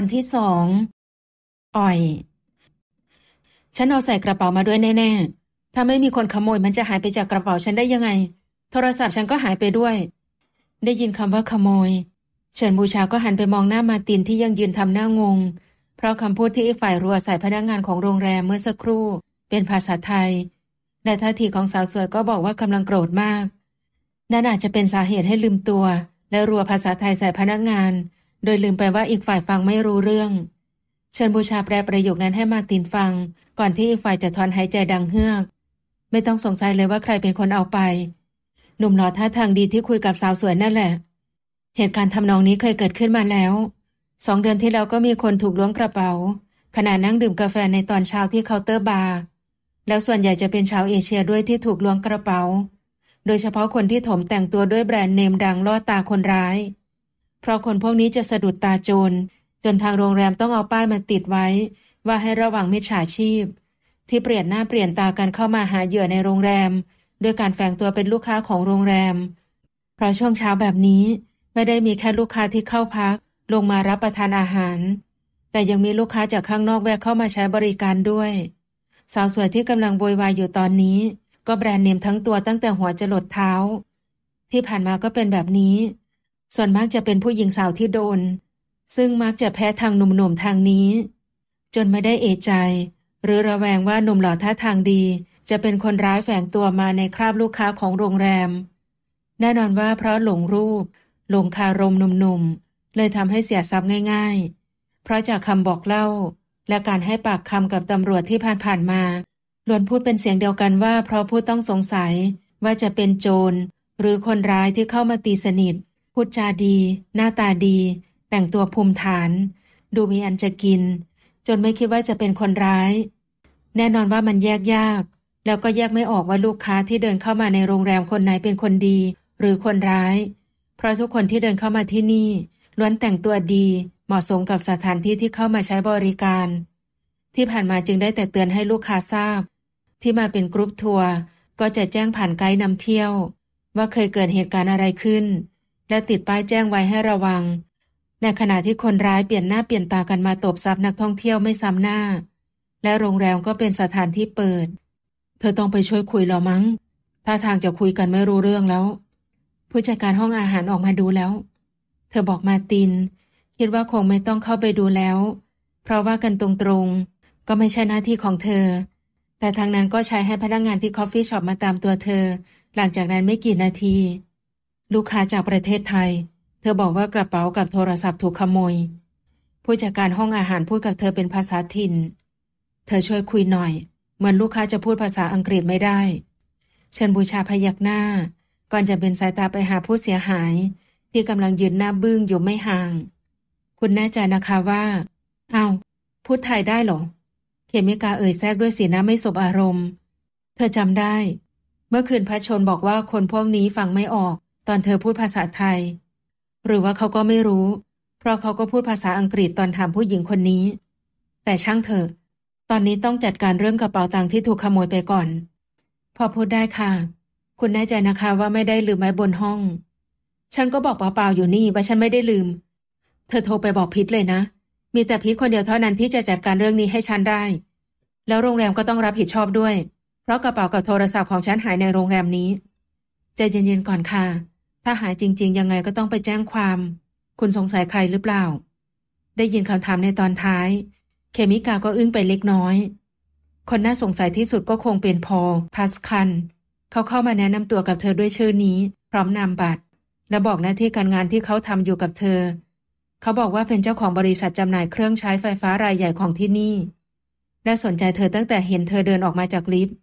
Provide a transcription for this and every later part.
อนที่สองอ่อย ฉันเอาใส่กระเป๋ามาด้วยแน่ ๆ ถ้าไม่มีคนขโมยมันจะหายไปจากกระเป๋าฉันได้ยังไง โทรศัพท์ฉันก็หายไปด้วย ได้ยินคำว่าขโมย เฉินบูชาก็หันไปมองหน้ามาตินที่ยังยืนทำหน้างง เพราะคำพูดที่อ้ฝ่ายรัวใส่พนักงงานของโรงแรมเมื่อสักครู่ เป็นภาษาไทยแต่ท่าทีของสาวสวยก็บอกว่ากำลังโกรธมากนั่นอาจจะเป็นสาเหตุให้ลืมตัว และรัวภาษาไทยใส่พนักงงานโดยลืมไปว่าอีกฝ่ายฟังไม่รู้เรื่อง เชิญบูชาแปลประโยคนั้นให้มาตินฟังก่อนที่อีกฝ่ายจะถอนหายใจดังเฮือก ไม่ต้องสงสัยเลยว่าใครเป็นคนเอาไป หนุ่มหล่อท่าทางดีที่คุยกับสาวสวยนั่นแหละ เหตุการณ์ทำนองนี้เคยเกิดขึ้นมาแล้ว สองเดือนที่แล้วก็มีคนถูกล้วงกระเป๋า ขณะนั่งดื่มกาแฟในตอนเช้าที่เคาน์เตอร์บาร์แล้วส่วนใหญ่จะเป็นชาวเอเชียด้วยที่ถูกล้วงกระเป๋า โดยเฉพาะคนที่ถมแต่งตัวด้วยแบรนด์เนมดังล่อตาคนร้ายเพราะคนพวกนี้จะสะดุดตาโจรจนทางโรงแรมต้องเอาป้ายมาติดไว้ ว่าให้ระวังมิจฉาชีพ ที่เปลี่ยนหน้าเปลี่ยนตากันเข้ามาหาเหยื่อในโรงแรมด้วยการแฝงตัวเป็นลูกค้าของโรงแรม เพราะช่วงเช้าแบบนี้ไม่ได้มีแค่ลูกค้าที่เข้าพัก ลงมารับประทานอาหาร แต่ยังมีลูกค้าจากข้างนอกแวะเข้ามาใช้บริการด้วยสาวสวยที่กำลังโวยวายอยู่ตอนนี้ก็แบรนด์เนมทั้งตัวตั้งแต่หัวจรดเท้า ที่ผ่านมาก็เป็นแบบนี้ส่วนมากจะเป็นผู้หญิงสาวที่โดน ซึ่งมักจะแพ้ ทางหนุ่มๆทางนี้ จนไม่ได้เอใจ หรือระแวงว่าหนุ่มหล่อท่าทางดี จะเป็นคนร้ายแฝงตัวมาในคราบลูกค้าของโรงแรม แน่นอนว่าเพราะหลงรูป หลงคารมหนุ่มๆ เลยทำให้เสียทรัพย์ง่าย ๆ เพราะจากคำบอกเล่า และการให้ปากคำกับตำรวจที่ผ่านๆมา ล้วนพูดเป็นเสียงเดียวกันว่าเพราะผู้ต้องสงสัยว่าจะเป็นโจร หรือคนร้ายที่เข้ามาตีสนิทพูดจาดี หน้าตาดี แต่งตัวภูมิฐาน ดูมีอันจะกิน จนไม่คิดว่าจะเป็นคนร้าย แน่นอนว่ามันแยกยาก แล้วก็แยกไม่ออกว่าลูกค้าที่เดินเข้ามาในโรงแรมคนไหนเป็นคนดี หรือคนร้าย เพราะทุกคนที่เดินเข้ามาที่นี่ ล้วนแต่งตัวดีเหมาะสมกับสถานที่ที่เข้ามาใช้บริการ ที่ผ่านมาจึงได้แต่เตือนให้ลูกค้าทราบ ที่มาเป็นกรุ๊ปทัวร์ก็จะแจ้งผ่านไกด์นำเที่ยว ว่าเคยเกิดเหตุการณ์อะไรขึ้นและติดป้ายแจ้งไว้ให้ระวัง ในขณะที่คนร้ายเปลี่ยนหน้าเปลี่ยนตากันมาตบซับนักท่องเที่ยวไม่ซ้ำหน้า และโรงแรมก็เป็นสถานที่เปิด เธอต้องไปช่วยคุยหรอมั้ง ถ้าทางจะคุยกันไม่รู้เรื่องแล้วผู้จัดการห้องอาหารออกมาดูแล้ว เธอบอกมาตินคิดว่าคงไม่ต้องเข้าไปดูแล้ว เพราะว่ากันตรงๆ ก็ไม่ใช่หน้าที่ของเธอ แต่ทางนั้นก็ใช้ให้พนักงงานที่คอฟฟี่ช็อปมาตามตัวเธอ หลังจากนั้นไม่กี่นาทีลูกค้าจากประเทศไทย เธอบอกว่ากระเป๋ากับโทรศัพท์ถูกขโมย ผู้จัดการห้องอาหารพูดกับเธอเป็นภาษาถิ่น เธอช่วยคุยหน่อย เหมือนลูกค้าจะพูดภาษาอังกฤษไม่ได้ เชิญบูชาพยักหน้า ก่อนจะเป็นสายตาไปหาผู้เสียหาย ที่กำลังยืนหน้าบึ้งอยู่ไม่ห่าง คุณแน่ใจนะคะว่าอา้าวพูดไทยได้หรอเขมิกาเอ่ยแทรกด้วยสีหน้าไม่สบอารมณ์ เธอจำได้ เมื่อคืนพระชนบอกว่าคนพวกนี้ฟังไม่ออกตอนเธอพูดภาษาไทย หรือว่าเขาก็ไม่รู้ เพราะเขาก็พูดภาษาอังกฤษตอนถามผู้หญิงคนนี้ แต่ช่างเถอะตอนนี้ต้องจัดการเรื่องกระเป๋าตังค์ที่ถูกขโมยไปก่อน พอพูดได้ค่ะ คุณแน่ใจนะคะว่าไม่ได้ลืมไว้บนห้อง ฉันก็บอกเปล่าๆอยู่นี่ว่าฉันไม่ได้ลืม เธอโทรไปบอกพิทเลยนะ มีแต่พิทคนเดียวเท่านั้นที่จะจัดการเรื่องนี้ให้ฉันได้ แล้วโรงแรมก็ต้องรับผิดชอบด้วยเพราะกระเป๋ากับโทรศัพท์ของฉันหายในโรงแรมนี้ใจเย็นๆก่อนค่ะถ้าหายจริงๆ ยังไงก็ต้องไปแจ้งความ คุณสงสัยใครหรือเปล่า ได้ยินคำถามในตอนท้าย เคมิกาก็อึ้งไปเล็กน้อย คนน่าสงสัยที่สุดก็คงเป็นพอพาสคัน เขาเข้ามาแนะนำตัวกับเธอด้วยชื่อนี้ พร้อมนามบัตร และบอกหน้าที่การงานที่เขาทำอยู่กับเธอ เขาบอกว่าเป็นเจ้าของบริษัทจำหน่ายเครื่องใช้ไฟฟ้ารายใหญ่ของที่นี่ และสนใจเธอตั้งแต่เห็นเธอเดินออกมาจากลิฟต์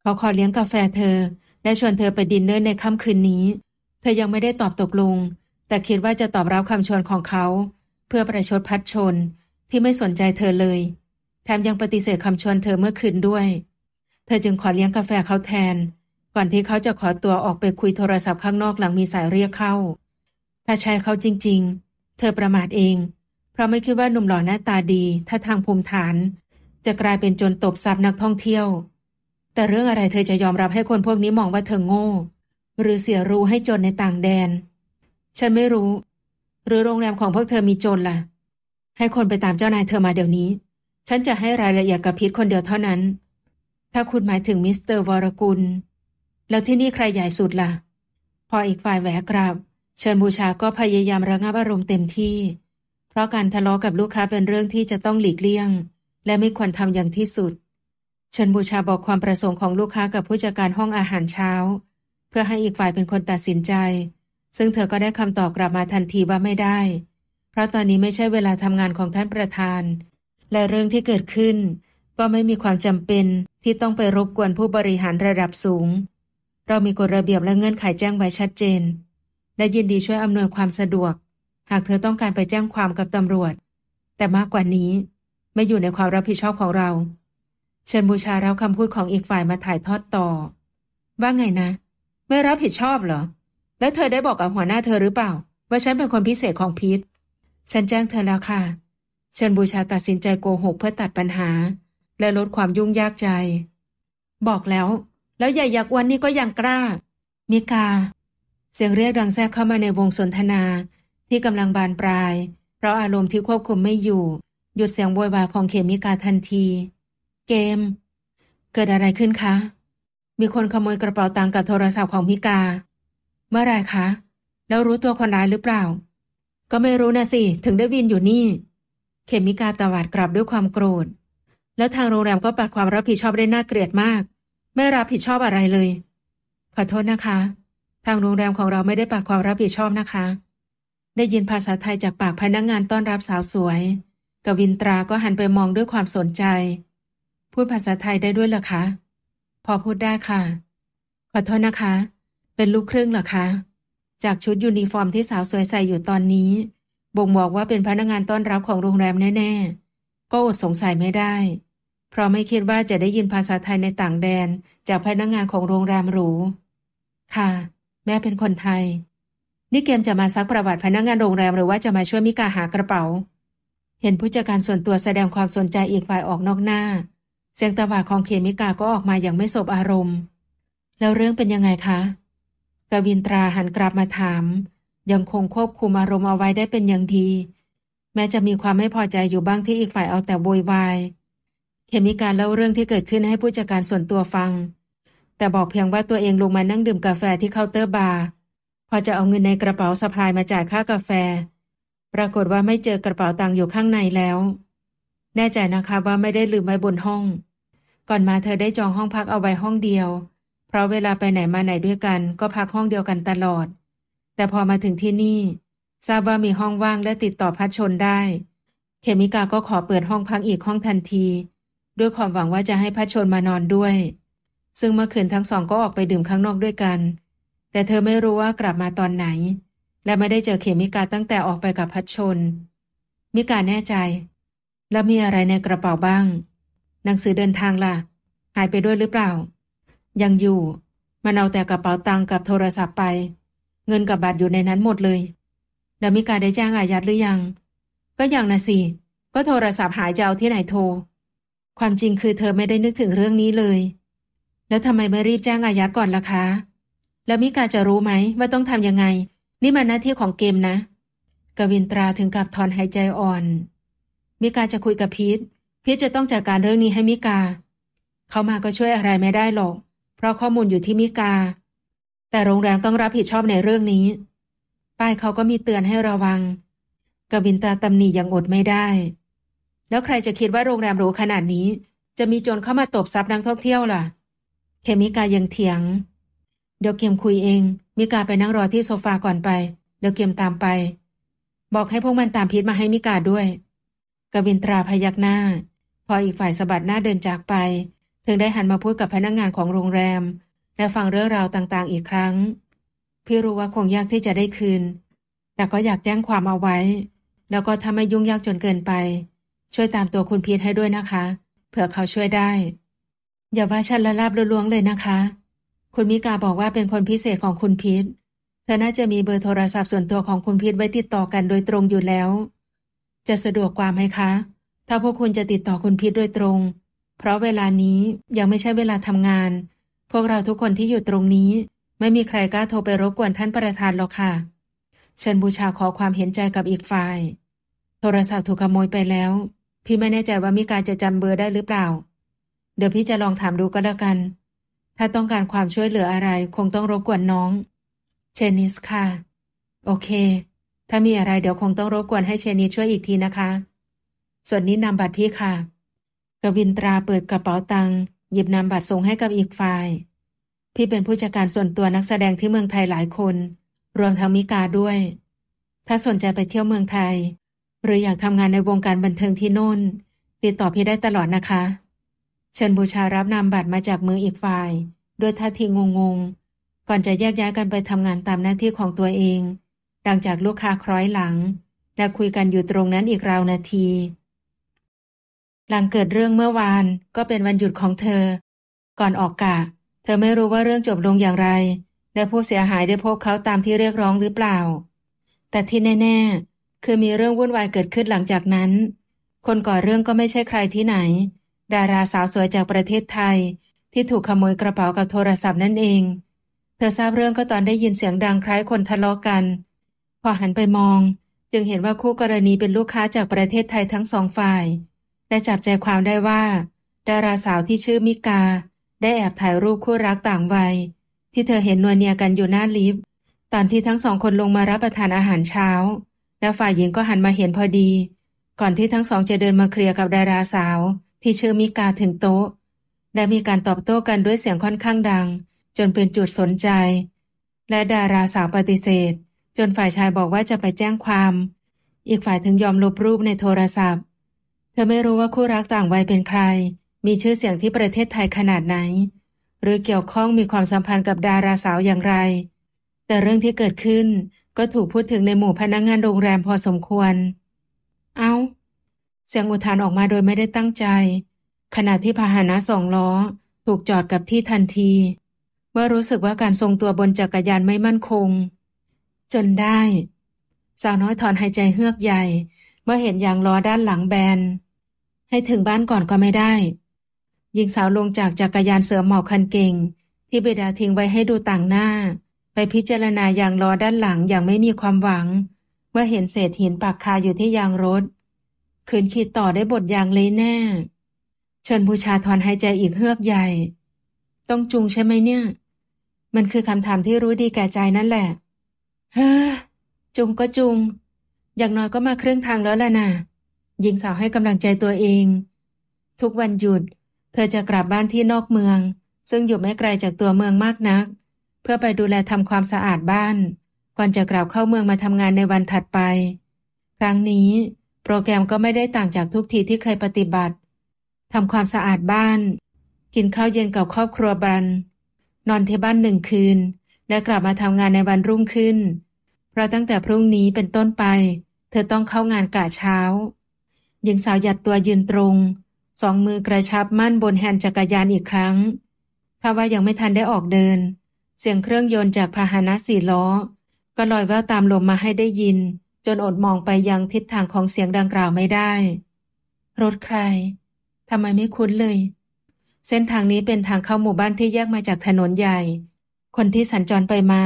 เขาขอเลี้ยงกาแฟเธอ และชวนเธอไปดินเนอร์ในค่ำคืนนี้ธอยังไม่ได้ตอบตกลง แต่คิดว่าจะตอบรับคำชวนของเขา เพื่อประชดพัดชนที่ไม่สนใจเธอเลย แถมยังปฏิเสธคำชวนเธอเมื่อคืนด้วย เธอจึงขอเลี้ยงกาแฟเขาแทน ก่อนที่เขาจะขอตัวออกไปคุยโทรศัพท์ข้างนอกหลังมีสายเรียกเข้า ถ้าใชยเขาจริงๆ เธอประมาทเอง เพราะไม่คิดว่าหนุ่มหล่อหน้าตาดีถ้าทางภูมิฐาน จะกลายเป็นจนตบซับนักท่องเที่ยว แต่เรื่องอะไรเธอจะยอมรับให้คนพวกนี้มองว่าเธอโง่หรือเสียรู้ให้จนในต่างแดน ฉันไม่รู้ หรือโรงแรมของพวกเธอมีจนละ่ะ ให้คนไปตามเจ้านายเธอมาเดี๋ยวนี้ ฉันจะให้รายละเอียดกับพีทคนเดียวเท่านั้น ถ้าคุณหมายถึงมิสเตอร์วรกุล แล้วที่นี่ใครใหญ่สุดละ่ะ พออีกฝ่ายแหวกราบเชิญบูชาก็พยายามระงับอารมณ์เต็มที่ เพราะการทะเลาะกับลูกค้าเป็นเรื่องที่จะต้องหลีกเลี่ยง และไม่ควรทำอย่างที่สุดเชิญบูชาบอกความประสงค์ของลูกค้ากับผู้จัดการห้องอาหารเช้าพื่อให้อีกฝ่ายเป็นคนตัดสินใจ ซึ่งเธอก็ได้คำตอบกลับมาทันทีว่าไม่ได้ เพราะตอนนี้ไม่ใช่เวลาทำงานของท่านประธาน และเรื่องที่เกิดขึ้น ก็ไม่มีความจำเป็นที่ต้องไปรบกวนผู้บริหารระดับสูง เรามีกฎระเบียบและเงื่อนไขแจ้งไว้ชัดเจน และยินดีช่วยอำนวยความสะดวก หากเธอต้องการไปแจ้งความกับตำรวจ แต่มากกว่านี้ไม่อยู่ในความรับผิดชอบของเรา เชิญบูชารับคำพูดของอีกฝ่ายมาถ่ายทอดต่อ ว่าไงนะเไม่รับผิดชอบเหรอ และเธอได้บอกกับหัวหน้าเธอหรือเปล่า ว่าฉันเป็นคนพิเศษของพีทฉันแจ้งเธอแล้วค่ะ ฉันบูชาตัดสินใจโกหกเพื่อตัดปัญหา และลดความยุ่งยากใจ บอกแล้ว แล้วใหญ่ยักษ์วันนี้ก็ยังกล้า มิกา เสียงเรียกดังแทรกเข้ามาในวงสนทนาที่กำลังบานปลาย เพราะอารมณ์ที่ควบคุมไม่อยู่ หยุดเสียงโวยวายของเขมิกาทันที เกม เกิดอะไรขึ้นคะมีคนขโมยกระเป๋าตังค์กับโทรศัพท์ของมิกา เมื่อไรคะ แล้วรู้ตัวคนร้ายหรือเปล่า ก็ไม่รู้นะสิ ถึงได้บินอยู่นี่เขมิกาตวาดกลับด้วยความโกรธ แล้วทางโรงแรมก็ปัดความรับผิดชอบได้น่าเกลียดมาก ไม่รับผิดชอบอะไรเลย ขอโทษนะคะ ทางโรงแรมของเราไม่ได้ปัดความรับผิดชอบนะคะ ได้ยินภาษาไทยจากปากพนักงงานต้อนรับสาวสวยกวินตรา ก็หันไปมองด้วยความสนใจ พูดภาษาไทยได้ด้วยเหรอคะพอพูดได้ค่ะ ขอโทษนะคะ เป็นลูกครึ่งเหรอคะ จากชุดยูนิฟอร์มที่สาวสวยใส่อยู่ตอนนี้ บ่งบอกว่าเป็นพนักงานต้อนรับของโรงแรมแน่ๆ ก็อดสงสัยไม่ได้ เพราะไม่คิดว่าจะได้ยินภาษาไทยในต่างแดนจากพนักงานของโรงแรมหรู ค่ะ แม่เป็นคนไทยนี่เกมจะมาซักประวัติพนักงานโรงแรมหรือว่าจะมาช่วยมิกาหากระเป๋า เห็นผู้จัดการส่วนตัวแสดงความสนใจอีกฝ่ายออกนอกหน้าเสียงตะบาดของเคมิกา ก็ออกมาอย่างไม่สบอารมณ์ แล้วเรื่องเป็นยังไงคะกวินตราหันกลับมาถาม ยังคงควบคุมอารมณ์เอาไว้ได้เป็นอย่างดี แม้จะมีความไม่พอใจอยู่บ้างที่อีกฝ่ายเอาแต่โวยวาย เคมิกาเล่าเรื่องที่เกิดขึ้นให้ผู้จัดการส่วนตัวฟัง แต่บอกเพียงว่าตัวเองลงมานั่งดื่มกาแฟที่เคาน์เตอร์บาร์ พอจะเอาเงินในกระเป๋าสะพายมาจ่ายค่ากาแฟ ปรากฏว่าไม่เจอกระเป๋าตังค์อยู่ข้างในแล้ว แน่ใจนะคะว่าไม่ได้ลืมไว้บนห้องก่อนมาเธอได้จองห้องพักเอาไว้ห้องเดียว เพราะเวลาไปไหนมาไหนด้วยกัน ก็พักห้องเดียวกันตลอด แต่พอมาถึงที่นี่ทราบว่ามีห้องว่างและติดต่อพัชชนได้ เคมิกาก็ขอเปิดห้องพักอีกห้องทันที ด้วยความหวังว่าจะให้พัชชนมานอนด้วย ซึ่งเมื่อคืนทั้งสองก็ออกไปดื่มข้างนอกด้วยกัน แต่เธอไม่รู้ว่ากลับมาตอนไหน และไม่ได้เจอเคมิกาตั้งแต่ออกไปกับพัชชนมิกาแน่ใจ แล้วมีอะไรในกระเป๋าบ้างหนังสือเดินทางล่ะ หายไปด้วยหรือเปล่า ยังอยู่มันเอาแต่กระเป๋าตังค์กับโทรศัพท์ไป เงินกับบัตรอยู่ในนั้นหมดเลยดามิกาได้แจ้งอายัดหรือยัง ก็ยังนะสิก็โทรศัพท์หายจะเอาที่ไหนโทรความจริงคือเธอไม่ได้นึกถึงเรื่องนี้เลย แล้วทำไมไม่รีบแจ้งอายัดก่อนล่ะคะ แล้วมิกาจะรู้ไหมว่าต้องทำยังไง นี่มันหน้าที่ของเกมนะกวินตราถึงกับถอนหายใจอ่อนมิกาจะคุยกับพีทพีทจะต้องจัดการเรื่องนี้ให้มิกา เขามาก็ช่วยอะไรไม่ได้หรอก เพราะข้อมูลอยู่ที่มิกา แต่โรงแรมต้องรับผิดชอบในเรื่องนี้ป้ายเขาก็มีเตือนให้ระวังกวินตาตำหนิยังอดไม่ได้ แล้วใครจะคิดว่าโรงแรมหรูขนาดนี้ จะมีโจรเข้ามาตบซับนักท่องเที่ยวล่ะ เคมิกายังเถียง เดี๋ยวเกียมคุยเอง มิกาไปนั่งรอที่โซฟาก่อนไป เดี๋ยวเกียมตามไป บอกให้พวกมันตามพีทมาให้มิกาด้วยกวินตราพยักหน้าพออีกฝ่ายสะบัดหน้าเดินจากไป ถึงได้หันมาพูดกับพนักงงานของโรงแรม และฟังเรื่องราวต่าง ๆ อีกครั้ง พี่รู้ว่าคงยากที่จะได้คืน แต่ก็อยากแจ้งความเอาไว้ แล้วก็ทำไม่ยุ่งยากจนเกินไป ช่วยตามตัวคุณพีทให้ด้วยนะคะ เผื่อเขาช่วยได้ อย่าว่าฉันละลาบล้วงเลยนะคะ คุณมิกาบอกว่าเป็นคนพิเศษของคุณพีทเธอน่าจะมีเบอร์โทรศัพท์ส่วนตัวของคุณพีทไว้ติดต่อกันโดยตรงอยู่แล้ว จะสะดวกกว่าไหมคะถ้าพวกคุณจะติดต่อคุณพิษโดยตรง เพราะเวลานี้ยังไม่ใช่เวลาทำงาน พวกเราทุกคนที่อยู่ตรงนี้ ไม่มีใครกล้าโทรไปรบกวนท่านประธานหรอกค่ะ เชิญบูชาขอความเห็นใจกับอีกฝ่าย โทรศัพท์ถูกขโมยไปแล้ว พี่ไม่แน่ใจว่ามีการจะจำเบอร์ได้หรือเปล่า เดี๋ยวพี่จะลองถามดูก็แล้วกัน ถ้าต้องการความช่วยเหลืออะไรคงต้องรบกวนน้อง เชนิสค่ะ โอเค ถ้ามีอะไร เดี๋ยวคงต้องรบกวนให้เชนิสช่วยอีกทีนะคะส่วนนี้นำบัตรพี่ค่ะกวินตราเปิดกระเป๋าตังค์หยิบนำบัตรส่งให้กับอีกฝ่าย พี่เป็นผู้จัดการส่วนตัวนักแสดงที่เมืองไทยหลายคน รวมทั้งมิกาด้วย ถ้าสนใจไปเที่ยวเมืองไทย หรืออยากทำงานในวงการบันเทิงที่โน่น ติดต่อพี่ได้ตลอดนะคะ เชิญบูชารับนำบัตรมาจากมืออีกฝ่าย ด้วยท่าทีงงงก่อนจะแยกย้ายกันไปทำงานตามหน้าที่ของตัวเองดังจากลูกค้าคล้อยหลังและคุยกันอยู่ตรงนั้นอีกราวนาทีหลังเกิดเรื่องเมื่อวานก็เป็นวันหยุดของเธอ ก่อนออกกะเธอไม่รู้ว่าเรื่องจบลงอย่างไร และผู้เสียหายได้พบเขาตามที่เรียกร้องหรือเปล่า แต่ที่แน่ ๆ คือมีเรื่องวุ่นวายเกิดขึ้นหลังจากนั้น คนก่อเรื่องก็ไม่ใช่ใครที่ไหน ดาราสาวสวยจากประเทศไทย ที่ถูกขโมยกระเป๋ากับโทรศัพท์นั่นเอง เธอทราบเรื่องก็ตอนได้ยินเสียงดังคล้ายคนทะเลาะกัน พอหันไปมองจึงเห็นว่าคู่กรณีเป็นลูกค้าจากประเทศไทยทั้งสองฝ่ายและจับใจความได้ว่า ดาราสาวที่ชื่อมิกา ได้แอบถ่ายรูปคู่รักต่างวัยที่เธอเห็นนวลเนียกันอยู่หน้าลิฟต์ตอนที่ทั้งสองคนลงมารับประทานอาหารเช้า และฝ่ายหญิงก็หันมาเห็นพอดี ก่อนที่ทั้งสองจะเดินมาเคลียร์กับดาราสาวที่ชื่อมิกาถึงโต๊ะและมีการตอบโต้กันด้วยเสียงค่อนข้างดัง จนเป็นจุดสนใจ และดาราสาวปฏิเสธ จนฝ่ายชายบอกว่าจะไปแจ้งความ อีกฝ่ายถึงยอมลบรูปในโทรศัพท์ธอไม่รู้ว่าคู่รักต่างวัยเป็นใคร มีชื่อเสียงที่ประเทศไทยขนาดไหน หรือเกี่ยวข้องมีความสัมพันธ์กับดาราสาวอย่างไร แต่เรื่องที่เกิดขึ้นก็ถูกพูดถึงในหมู่พนักงงานโรงแรมพอสมควร เอา้าเสียงอุทานออกมาโดยไม่ได้ตั้งใจ ขณะที่พาหนะสองล้อ ถูกจอดกับที่ทันที เมื่อรู้สึกว่าการทรงตัวบนจักรยานไม่มั่นคง จนได้ สาวน้อยถอนหายใจเฮือกใหญ่ เมื่อเห็นยางล้อด้านหลังแบนให้ถึงบ้านก่อนก็ไม่ได้ หญิงสาวลงจากจักรยานเสือหมอบคันเก่ง ที่บิดาทิ้งไว้ให้ดูต่างหน้า ไปพิจารณาอย่างล้อด้านหลังอย่างไม่มีความหวัง เมื่อเห็นเศษหินปักคาอยู่ที่ยางรถคืนขีดต่อได้บทยางเลยแน่เชิญบูชาทอนหายใจอีกเฮือกใหญ่ ต้องจุงใช่ไหมเนี่ย มันคือคำถามที่รู้ดีแก่ใจนั่นแหละ เฮ้อจุงก็จุง อย่างน้อยก็มาเครื่องทางแล้วล่ะนะ่ะหญิงสาวให้กำลังใจตัวเอง ทุกวันหยุด เธอจะกลับบ้านที่นอกเมือง ซึ่งอยู่ไม่ไกลจากตัวเมืองมากนัก เพื่อไปดูแลทำความสะอาดบ้าน ก่อนจะกลับเข้าเมืองมาทำงานในวันถัดไป ครั้งนี้ โปรแกรมก็ไม่ได้ต่างจากทุกทีที่เคยปฏิบัติทำความสะอาดบ้าน กินข้าวเย็นกับครอบครัวบันนอนที่บ้านหนึ่งคืน และกลับมาทำงานในวันรุ่งขึ้น เพราะตั้งแต่พรุ่งนี้เป็นต้นไป เธอต้องเข้างานกะเช้าหญิงสาวหยัดตัวยืนตรง สองมือกระชับมั่นบนแฮนด์จักรยานอีกครั้งถ้าว่ายังไม่ทันได้ออกเดิน เสียงเครื่องยนต์จากพาหนะสี่ล้อ ก็ลอยแววตามลมมาให้ได้ยิน จนอดมองไปยังทิศทางของเสียงดังกล่าวไม่ได้ รถใครทำไมไม่คุ้นเลย เส้นทางนี้เป็นทางเข้าหมู่บ้านที่แยกมาจากถนนใหญ่ คนที่สัญจรไปมา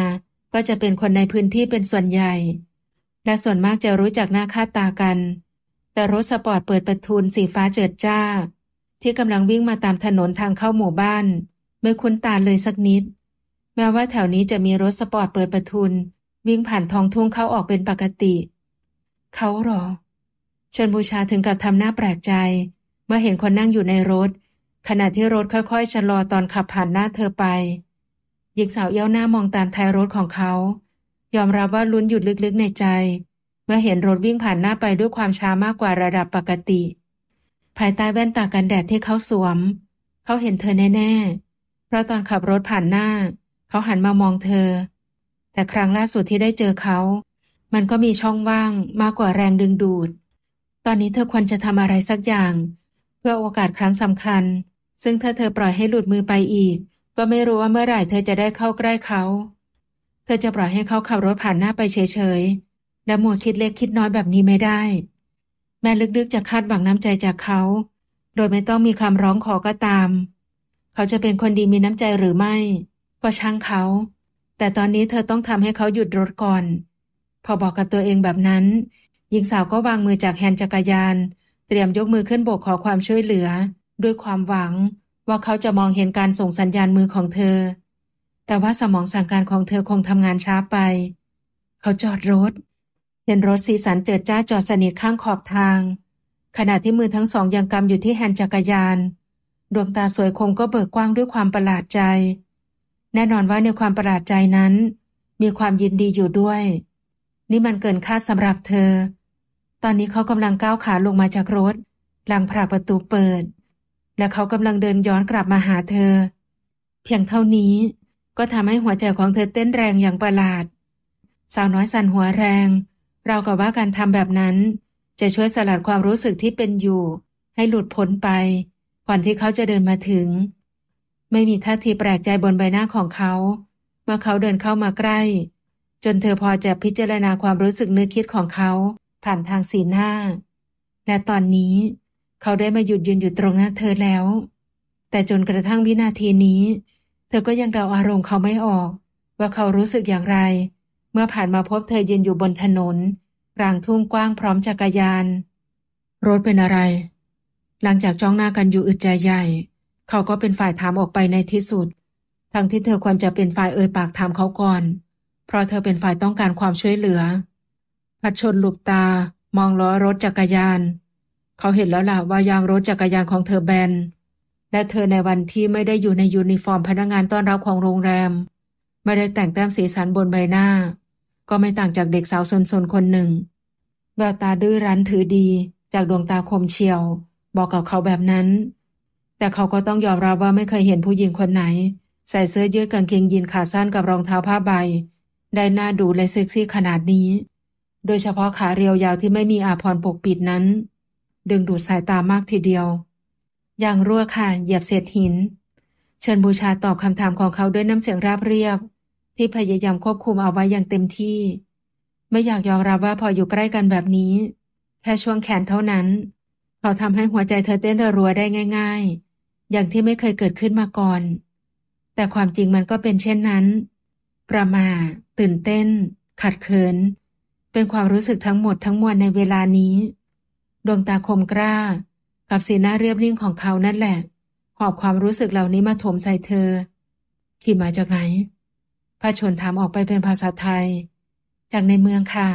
ก็จะเป็นคนในพื้นที่เป็นส่วนใหญ่ และส่วนมากจะรู้จักหน้าค่าตากันแต่รถสปอร์ตเปิดประทุนสีฟ้าเจิดจ้าที่กำลังวิ่งมาตามถนนทางเข้าหมู่บ้านไม่คุ้นตาเลยสักนิด แม้ว่าแถวนี้จะมีรถสปอร์ตเปิดประทุนวิ่งผ่านท้องทุ่งเข้าออกเป็นปกติเขาหรอเชิญบูชาถึงกับทำหน้าแปลกใจ เมื่อเห็นคนนั่งอยู่ในรถ ขณะที่รถค่อยๆ ชะลอตอนขับผ่านหน้าเธอไปหญิงสาวเย้าหน้ามองตามท้ายรถของเขา ยอมรับว่าลุ้นหยุดลึกๆในใจมื่อเห็นรถวิ่งผ่านหน้าไปด้วยความช้ามากกว่าระดับปกติ ภายใต้แว่นตากันแดดที่เขาสวม เขาเห็นเธอแน่ ๆ เพราะตอนขับรถผ่านหน้า เขาหันมามองเธอ แต่ครั้งล่าสุดที่ได้เจอเขา มันก็มีช่องว่างมากกว่าแรงดึงดูด ตอนนี้เธอควรจะทำอะไรสักอย่าง เพื่อโอกาสครั้งสำคัญ ซึ่งถ้าเธอปล่อยให้หลุดมือไปอีก ก็ไม่รู้ว่าเมื่อไหร่เธอจะได้เข้าใกล้เขา เธอจะปล่อยให้เขาขับรถผ่านหน้าไปเฉยๆและมัวคิดเล็กคิดน้อยแบบนี้ไม่ได้ แม่ลึกๆจะคาดหวังน้ำใจจากเขา โดยไม่ต้องมีคำร้องขอก็ตาม เขาจะเป็นคนดีมีน้ำใจหรือไม่ ก็ช่างเขา แต่ตอนนี้เธอต้องทำให้เขาหยุดรถก่อน พอบอกกับตัวเองแบบนั้น หญิงสาวก็วางมือจากแฮนจักรยาน เตรียมยกมือขึ้นโบกขอความช่วยเหลือ ด้วยความหวัง ว่าเขาจะมองเห็นการส่งสัญญาณมือของเธอ แต่ว่าสมองสั่งการของเธอคงทำงานช้าไป เขาจอดรถเห็นรถสีสันเจิดจ้าจอดสนิทข้างขอบทาง ขณะที่มือทั้งสองยังกำอยู่ที่แฮนจักรยาน ดวงตาสวยคมก็เบิกกว้างด้วยความประหลาดใจ แน่นอนว่าในความประหลาดใจนั้น มีความยินดีอยู่ด้วย นี่มันเกินคาดสำหรับเธอ ตอนนี้เขากำลังก้าวขาลงมาจากรถหลังผลักประตูเปิด และเขากำลังเดินย้อนกลับมาหาเธอ เพียงเท่านี้ก็ทำให้หัวใจของเธอเต้นแรงอย่างประหลาด สาวน้อยสั่นหัวแรงเรากับว่าการทำแบบนั้น จะช่วยสลัดความรู้สึกที่เป็นอยู่ ให้หลุดพ้นไป ก่อนที่เขาจะเดินมาถึง ไม่มีท่าทีแปลกใจบนใบหน้าของเขา เมื่อเขาเดินเข้ามาใกล้ จนเธอพอจะพิจารณาความรู้สึกนึกคิดของเขา ผ่านทางสีหน้าและตอนนี้ เขาได้มาหยุดยืนอยู่ตรงหน้าเธอแล้ว แต่จนกระทั่งวินาทีนี้ เธอก็ยังเดาอารมณ์เขาไม่ออก ว่าเขารู้สึกอย่างไรเมื่อผ่านมาพบเธอยืนอยู่บนถนน กลางทุ่งกว้างพร้อมจักรยาน รถเป็นอะไร หลังจากจ้องหน้ากันอยู่อึดใจใหญ่ เขาก็เป็นฝ่ายถามออกไปในที่สุด ทั้งที่เธอควรจะเป็นฝ่ายเอ่ยปากถามเขาก่อน เพราะเธอเป็นฝ่ายต้องการความช่วยเหลือพัดชนหลุบตา มองล้อรถจักรยาน เขาเห็นแล้วล่ะว่ายางรถจักรยานของเธอแบน และเธอในวันที่ไม่ได้อยู่ในยูนิฟอร์มพนักงานต้อนรับของโรงแรม ไม่ได้แต่งแต้มสีสันบนใบหน้าก็ไม่ต่างจากเด็กสาวสนๆคนหนึ่งแววตาดื้อรั้นถือดีจากดวงตาคมเชียว บอกกับเขาแบบนั้น แต่เขาก็ต้องยอมรับว่าไม่เคยเห็นผู้หญิงคนไหน ใส่เสื้อยืดกางเกงยีนขาสั้นกับรองเท้าผ้าใบ ได้หน้าดูและเซ็กซี่ขนาดนี้ โดยเฉพาะขาเรียวยาวที่ไม่มีอาพรปกปิดนั้น ดึงดูดสายตามากทีเดียว อย่างรั่วค่ะเหยียบเศษหิน เชิญบูชาตอบคำถามของเขาด้วยน้ำเสียงราบเรียบที่พยายามควบคุมเอาไว้อย่างเต็มที่ ไม่อยากยอมรับว่าพออยู่ใกล้กันแบบนี้ แค่ช่วงแขนเท่านั้นเขาทำให้หัวใจเธอเต้นรัวได้ง่ายๆ อย่างที่ไม่เคยเกิดขึ้นมาก่อน แต่ความจริงมันก็เป็นเช่นนั้น ประมา ตื่นเต้น ขัดเขิน เป็นความรู้สึกทั้งหมดทั้งมวลในเวลานี้ ดวงตาคมกล้ากับสีหน้าเรียบนิ่งของเขานั่นแหละ หอบความรู้สึกเหล่านี้มาถมใส่เธอขี่มาจากไหนพระชนถามออกไปเป็นภาษาไทย จากในเมืองค่ะ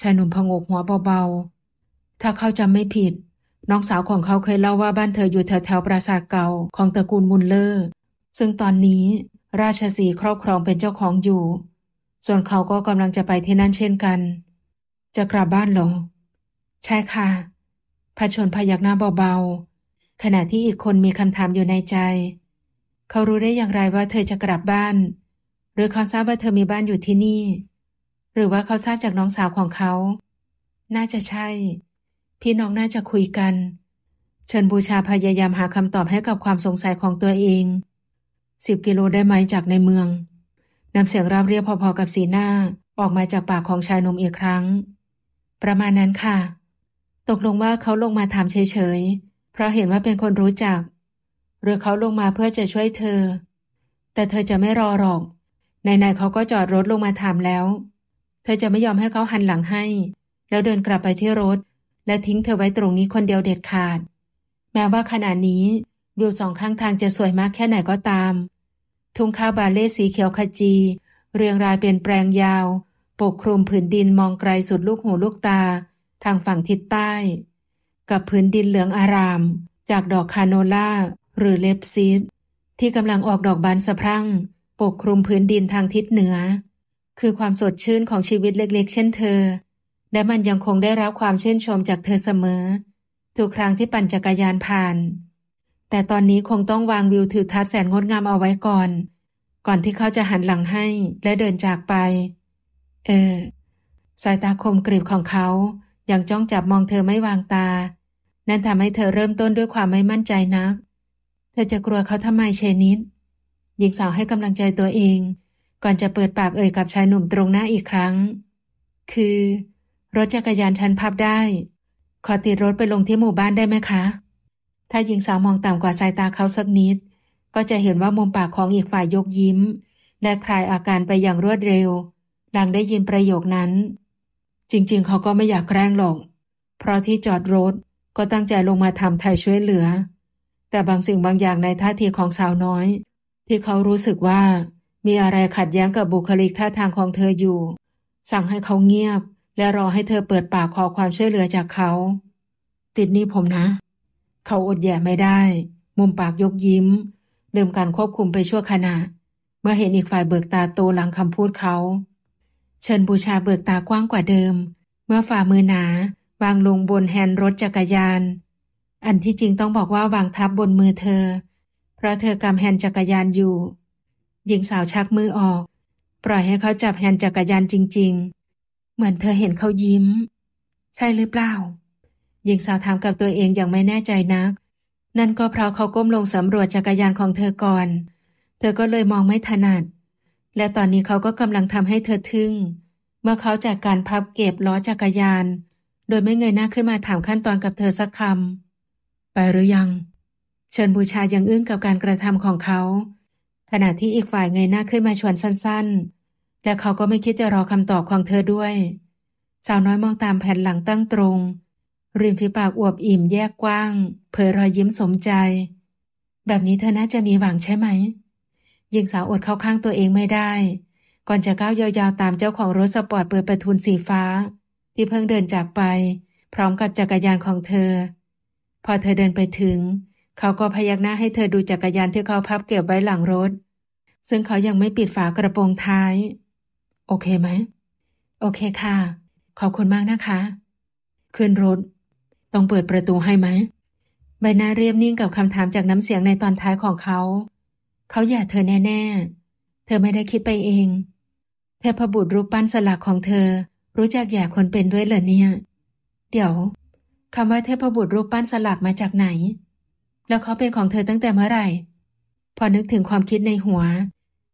ชายหนุ่มพงกหัวเบาๆ ถ้าเขาจำไม่ผิดน้องสาวของเขาเคยเล่าว่าบ้านเธออยู่แถวๆปราสาทเก่าของตระกูลมุลเลอร์ ซึ่งตอนนี้ราชสีครอบครองเป็นเจ้าของอยู่ ส่วนเขาก็กำลังจะไปที่นั่นเช่นกัน จะกลับบ้านหรอ ใช่ค่ะพระชนพยักหน้าเบาๆขณะที่อีกคนมีคำถามอยู่ในใจ เขารู้ได้อย่างไรว่าเธอจะกลับบ้านหรือเขาทราบว่าเธอมีบ้านอยู่ที่นี่ หรือว่าเขาทราบจากน้องสาวของเขา น่าจะใช่ พี่น้องน่าจะคุยกันเชิญบูชาพยายามหาคำตอบให้กับความสงสัยของตัวเอง สิบกิโลได้ไหมจากในเมือง นำเสียงราบเรียบพอๆกับสีหน้าออกมาจากปากของชายนมอีกครั้ง ประมาณนั้นค่ะ ตกลงว่าเขาลงมาถามเฉยๆ เพราะเห็นว่าเป็นคนรู้จัก หรือเขาลงมาเพื่อจะช่วยเธอ แต่เธอจะไม่รอหรอกนายนายเขาก็จอดรถลงมาถามแล้ว เธอจะไม่ยอมให้เขาหันหลังให้ แล้วเดินกลับไปที่รถ และทิ้งเธอไว้ตรงนี้คนเดียวเด็ดขาด แม้ว่าขณะนี้วิวสองข้างทางจะสวยมากแค่ไหนก็ตาม ทุ่งข้าวบาเล่สีเขียวขจี เรียงรายเป็นแปลงยาว ปกคลุมผืนดินมองไกลสุดลูกหูลูกตาทางฝั่งทิศใต้ กับผืนดินเหลืองอาราม จากดอกคาโนล่าหรือเลปซิดที่กำลังออกดอกบานสะพรั่งปกคลุมพื้นดินทางทิศเหนือ คือความสดชื่นของชีวิตเล็กๆเช่นเธอ และมันยังคงได้รับความชื่นชมจากเธอเสมอ ทุกครั้งที่ปั่นจักรยานผ่าน แต่ตอนนี้คงต้องวางวิวถือทัศน์แสนงดงามเอาไว้ก่อน ก่อนที่เขาจะหันหลังให้และเดินจากไป เออ สายตาคมกริบของเขา ยังจ้องจับมองเธอไม่วางตา นั่นทำให้เธอเริ่มต้นด้วยความไม่มั่นใจนัก เธอจะกลัวเขาทำไมเชนิดหญิงสาวให้กำลังใจตัวเอง ก่อนจะเปิดปากเอ่ยกับชายหนุ่มตรงหน้าอีกครั้ง คือ รถจักรยานฉันพับได้ ขอติดรถไปลงที่หมู่บ้านได้ไหมคะ ถ้าหญิงสาวมองต่ำกว่าสายตาเขาสักนิด ก็จะเห็นว่ามุมปากของอีกฝ่ายยกยิ้ม และคลายอาการไปอย่างรวดเร็ว ดังได้ยินประโยคนั้น จริงๆ เขาก็ไม่อยากแกล้งหรอกเพราะที่จอดรถก็ตั้งใจลงมาทำไทยช่วยเหลือ แต่บางสิ่งบางอย่างในท่าทีของสาวน้อยที่เขารู้สึกว่า มีอะไรขัดแย้งกับบุคลิกท่าทางของเธออยู่ สั่งให้เขาเงียบ และรอให้เธอเปิดปากขอความช่วยเหลือจากเขา ติดนี่ผมนะ เขาอดแย่ไม่ได้ มุมปากยกยิ้มเดิมการควบคุมไปชั่วขณะเมื่อเห็นอีกฝ่ายเบิกตาโตหลังคำพูดเขา เชิญบูชาเบิกตากว้างกว่าเดิม เมื่อฝ่ามือหนา วางลงบนแฮนด์รถจักรยาน อันที่จริงต้องบอกว่าวางทับบนมือเธอเพราะเธอกำแฮนจักรยานอยู่ หญิงสาวชักมือออก ปล่อยให้เขาจับแฮนจักรยานจริงๆ เหมือนเธอเห็นเขายิ้ม ใช่หรือเปล่า หญิงสาวถามกับตัวเองอย่างไม่แน่ใจนัก นั่นก็เพราะเขาก้มลงสำรวจจักรยานของเธอก่อน เธอก็เลยมองไม่ถนัด และตอนนี้เขาก็กำลังทำให้เธอทึ่ง เมื่อเขาจัดการพับเก็บล้อจักรยาน โดยไม่เงยหน้าขึ้นมาถามขั้นตอนกับเธอสักคำ ไปหรือยังเชิญบูชายังอึ้งกับการกระทำของเขา ขณะที่อีกฝ่ายเงยหน้าขึ้นมาชวนสั้นๆ และเขาก็ไม่คิดจะรอคำตอบของเธอด้วย สาวน้อยมองตามแผ่นหลังตั้งตรง ริมฝีปากอวบอิ่มแยกกว้าง เผยรอยยิ้มสมใจ แบบนี้เธอน่าจะมีหวังใช่ไหม ยิงสาวอดเข้าข้างตัวเองไม่ได้ ก่อนจะก้าวยาวๆ ตามเจ้าของรถสปอร์ตเปิดประทุนสีฟ้า ที่เพิ่งเดินจากไป พร้อมกับจักรยานของเธอ พอเธอเดินไปถึงเขาก็พยักหน้าให้เธอดูจักรยานที่เขาพับเก็บไว้หลังรถ ซึ่งเขายังไม่ปิดฝากระโปรงท้าย โอเคไหม โอเคค่ะ ขอบคุณมากนะคะ ขึ้นรถ ต้องเปิดประตูให้ไหม ใบหน้าเรียบนิ่งกับคำถามจากน้ำเสียงในตอนท้ายของเขา เขาอยากเธอแน่ ๆ เธอไม่ได้คิดไปเอง เทพบุตรรูปปั้นสลักของเธอ รู้จักอยาคนเป็นด้วยเหรอเนี่ย เดี๋ยวคำว่าเทพบุตรรูปปั้นสลักมาจากไหนแล้วเขาเป็นของเธอตั้งแต่เมื่อไหร่ พอนึกถึงความคิดในหัว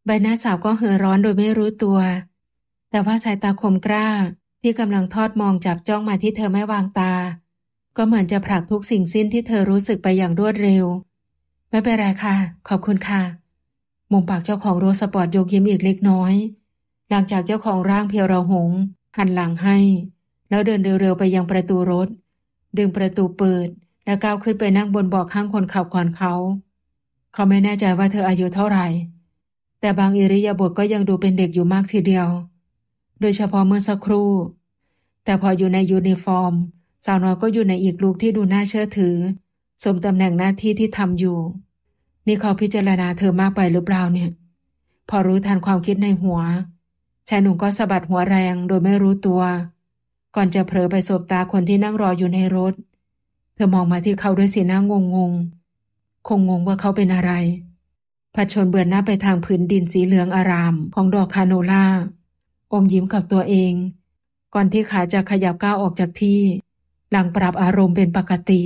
ใบหน้าสาวก็เห่อร้อนโดยไม่รู้ตัว แต่ว่าสายตาคมกล้าที่กำลังทอดมองจับจ้องมาที่เธอไม่วางตา ก็เหมือนจะผลักทุกสิ่งสิ้นที่เธอรู้สึกไปอย่างรวดเร็ว ไม่เป็นไรค่ะ ขอบคุณค่ะ มุมปากเจ้าของรถสปอร์ตยกยิ้มอีกเล็กน้อย หลังจากเจ้าของร่างเพียวเราหงหันหลังให้ แล้วเดินเร็วๆไปยังประตูรถ ดึงประตูเปิดและก้าวขึ้นไปนั่งบนเบาะข้างคนขับก่อนเขา เขาไม่แน่ใจว่าเธออายุเท่าไหร่ แต่บางอิริยาบถก็ยังดูเป็นเด็กอยู่มากทีเดียว โดยเฉพาะเมื่อสักครู่ แต่พออยู่ในยูนิฟอร์ม สาวน้อยก็อยู่ในอีกลูกที่ดูน่าเชื่อถือ สมตำแหน่งหน้าที่ที่ทำอยู่ นี่เขาพิจารณาเธอมากไปหรือเปล่าเนี่ย พอรู้ทันความคิดในหัวชายหนุ่มก็สะบัดหัวแรง โดยไม่รู้ตัว ก่อนจะเผลอไปสบตาคนที่นั่งรออยู่ในรถเธอมองมาที่เขาด้วยสีหน้างงงคงงงว่าเขาเป็นอะไรผัดชนเบือนหน้าไปทางพื้นดินสีเหลืองอารามของดอกคาโนล่า อมยิ้มกับตัวเอง ก่อนที่ขาจะขยับก้าวออกจากที่ หลังปรับอารมณ์เป็นปกติ